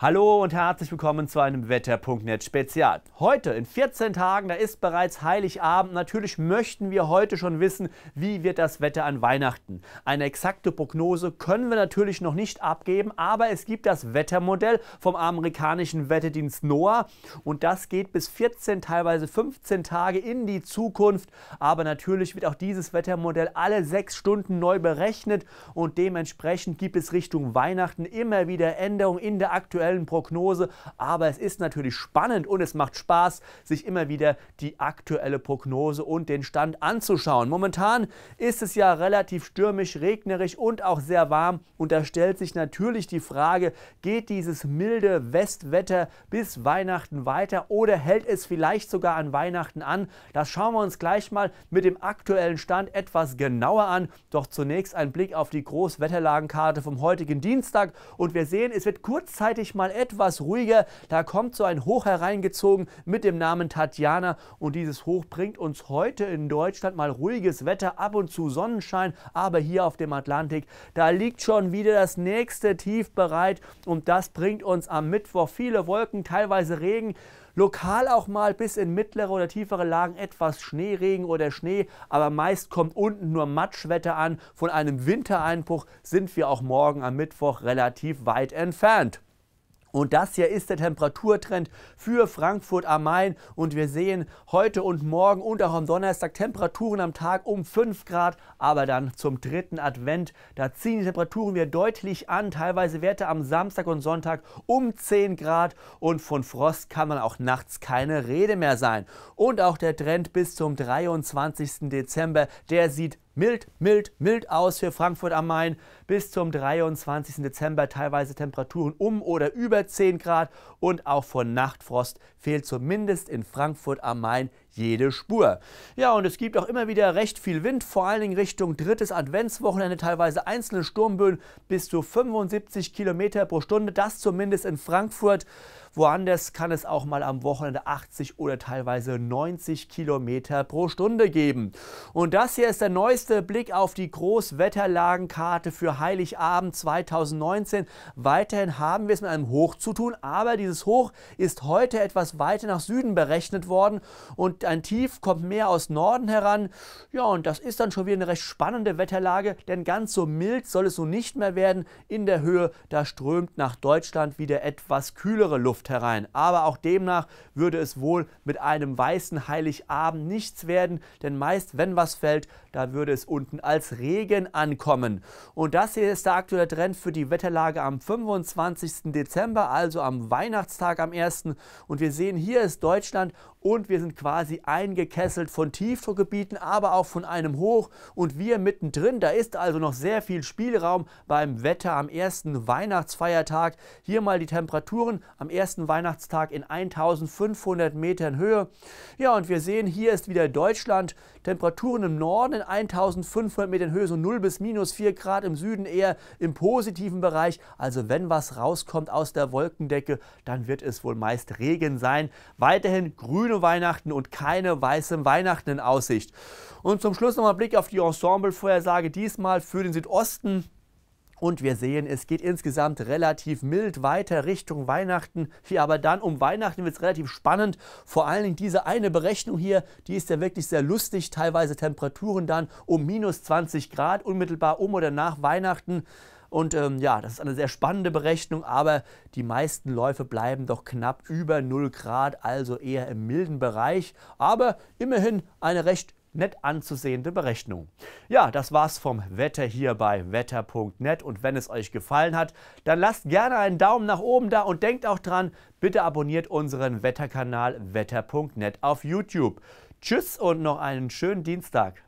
Hallo und herzlich willkommen zu einem Wetter.net Spezial. Heute, in 14 Tagen, da ist bereits Heiligabend. Natürlich möchten wir heute schon wissen, wie wird das Wetter an Weihnachten. Eine exakte Prognose können wir natürlich noch nicht abgeben, aber es gibt das Wettermodell vom amerikanischen Wetterdienst NOAA und das geht bis 14, teilweise 15 Tage in die Zukunft. Aber natürlich wird auch dieses Wettermodell alle sechs Stunden neu berechnet und dementsprechend gibt es Richtung Weihnachten immer wieder Änderungen in der aktuellen aktuellen Prognose. Aber es ist natürlich spannend und es macht Spaß, sich immer wieder die aktuelle Prognose und den Stand anzuschauen. Momentan ist es ja relativ stürmisch, regnerisch und auch sehr warm. Und da stellt sich natürlich die Frage, geht dieses milde Westwetter bis Weihnachten weiter oder hält es vielleicht sogar an Weihnachten an? Das schauen wir uns gleich mal mit dem aktuellen Stand etwas genauer an. Doch zunächst ein Blick auf die Großwetterlagenkarte vom heutigen Dienstag. Und wir sehen, es wird kurzzeitig mal etwas ruhiger. Da kommt so ein Hoch hereingezogen mit dem Namen Tatjana und dieses Hoch bringt uns heute in Deutschland mal ruhiges Wetter, ab und zu Sonnenschein, aber hier auf dem Atlantik, da liegt schon wieder das nächste Tief bereit und das bringt uns am Mittwoch viele Wolken, teilweise Regen. Lokal auch mal bis in mittlere oder tiefere Lagen etwas Schneeregen oder Schnee, aber meist kommt unten nur Matschwetter an. Von einem Wintereinbruch sind wir auch morgen am Mittwoch relativ weit entfernt. Und das hier ist der Temperaturtrend für Frankfurt am Main. Und wir sehen heute und morgen und auch am Donnerstag Temperaturen am Tag um 5 Grad. Aber dann zum dritten Advent, da ziehen die Temperaturen wieder deutlich an. Teilweise Werte am Samstag und Sonntag um 10 Grad. Und von Frost kann man auch nachts keine Rede mehr sein. Und auch der Trend bis zum 23. Dezember, der sieht mild, mild, mild aus für Frankfurt am Main. Bis zum 23. Dezember teilweise Temperaturen um oder über 10 Grad und auch von Nachtfrost fehlt zumindest in Frankfurt am Main jede Spur. Ja, und es gibt auch immer wieder recht viel Wind, vor allen Dingen Richtung drittes Adventswochenende, teilweise einzelne Sturmböen bis zu 75 Kilometer pro Stunde, das zumindest in Frankfurt. Woanders kann es auch mal am Wochenende 80 oder teilweise 90 Kilometer pro Stunde geben. Und das hier ist der neueste Blick auf die Großwetterlagenkarte für Heiligabend 2019. Weiterhin haben wir es mit einem Hoch zu tun, aber dieses Hoch ist heute etwas weiter nach Süden berechnet worden und ein Tief kommt mehr aus Norden heran. Ja, und das ist dann schon wieder eine recht spannende Wetterlage, denn ganz so mild soll es nun nicht mehr werden. In der Höhe, da strömt nach Deutschland wieder etwas kühlere Luft. Luft herein. Aber auch demnach würde es wohl mit einem weißen Heiligabend nichts werden, denn meist, wenn was fällt, da würde es unten als Regen ankommen. Und das hier ist der aktuelle Trend für die Wetterlage am 25. Dezember, also am Weihnachtstag am 1. Und wir sehen, hier ist Deutschland und wir sind quasi eingekesselt von Tiefdruckgebieten, aber auch von einem Hoch und wir mittendrin. Da ist also noch sehr viel Spielraum beim Wetter am ersten Weihnachtsfeiertag. Hier mal die Temperaturen am 1 ersten Weihnachtstag in 1500 Metern Höhe. Ja, und wir sehen, hier ist wieder Deutschland. Temperaturen im Norden in 1500 Metern Höhe, so 0 bis minus 4 Grad, im Süden eher im positiven Bereich. Also wenn was rauskommt aus der Wolkendecke, dann wird es wohl meist Regen sein. Weiterhin grüne Weihnachten und keine weißen Weihnachten in Aussicht. Und zum Schluss nochmal Blick auf die Ensemble-Vorhersage, diesmal für den Südosten. Und wir sehen, es geht insgesamt relativ mild weiter Richtung Weihnachten. Hier aber dann um Weihnachten wird es relativ spannend. Vor allen Dingen diese eine Berechnung hier, die ist ja wirklich sehr lustig. Teilweise Temperaturen dann um minus 20 Grad unmittelbar um oder nach Weihnachten. Und ähm, ja, das ist eine sehr spannende Berechnung, aber die meisten Läufe bleiben doch knapp über 0 Grad, also eher im milden Bereich. Aber immerhin eine recht nett anzusehende Berechnung. Ja, das war's vom Wetter hier bei wetter.net und wenn es euch gefallen hat, dann lasst gerne einen Daumen nach oben da und denkt auch dran, bitte abonniert unseren Wetterkanal wetter.net auf YouTube. Tschüss und noch einen schönen Dienstag.